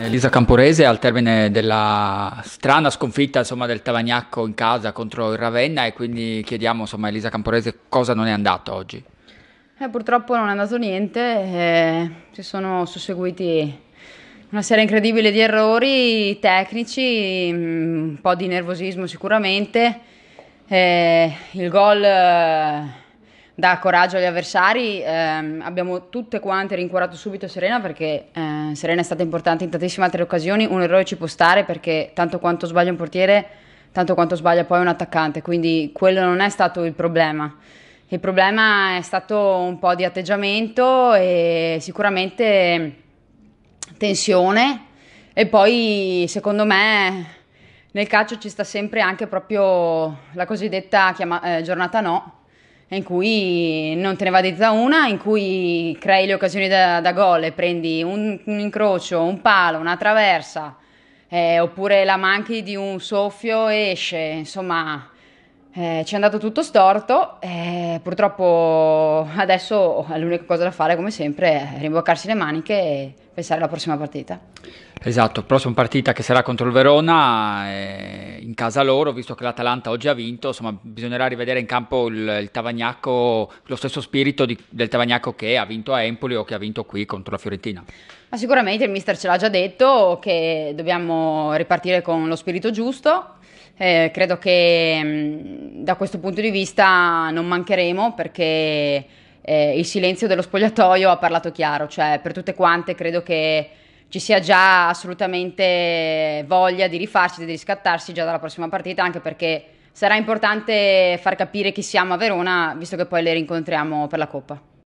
Elisa eh, Camporese al termine della strana sconfitta insomma, del Tavagnacco in casa contro il Ravenna e quindi chiediamo insomma, a Elisa Camporese cosa non è andato oggi. Eh, purtroppo non è andato niente, eh, si sono susseguiti una serie incredibile di errori tecnici, mm, un po' di nervosismo sicuramente, eh, il gol eh, dà coraggio agli avversari. Eh, abbiamo tutte quante rincuorato subito Serena perché eh, Serena è stata importante in tantissime altre occasioni. Un errore ci può stare perché tanto quanto sbaglia un portiere, tanto quanto sbaglia poi un attaccante. Quindi quello non è stato il problema. Il problema è stato un po' di atteggiamento e sicuramente tensione. E poi secondo me nel calcio ci sta sempre anche proprio la cosiddetta chiama- eh, giornata no in cui non te ne va di una, in cui crei le occasioni da, da gol e prendi un, un, incrocio, un palo, una traversa, eh, oppure la manchi di un soffio e esce, insomma... Eh, ci è andato tutto storto e eh, purtroppo adesso l'unica cosa da fare come sempre è rimboccarsi le maniche e pensare alla prossima partita. Esatto, prossima partita che sarà contro il Verona, eh, in casa loro, visto che l'Atalanta oggi ha vinto, insomma bisognerà rivedere in campo il, il Tavagnacco, lo stesso spirito di, del Tavagnacco che ha vinto a Empoli o che ha vinto qui contro la Fiorentina. Ma sicuramente il mister ce l'ha già detto che dobbiamo ripartire con lo spirito giusto, eh, credo che mh, mm, da questo punto di vista non mancheremo perché eh, il silenzio dello spogliatoio ha parlato chiaro, cioè per tutte quante credo che ci sia già assolutamente voglia di rifarsi, di riscattarsi già dalla prossima partita, anche perché sarà importante far capire chi siamo a Verona, visto che poi le rincontriamo per la Coppa.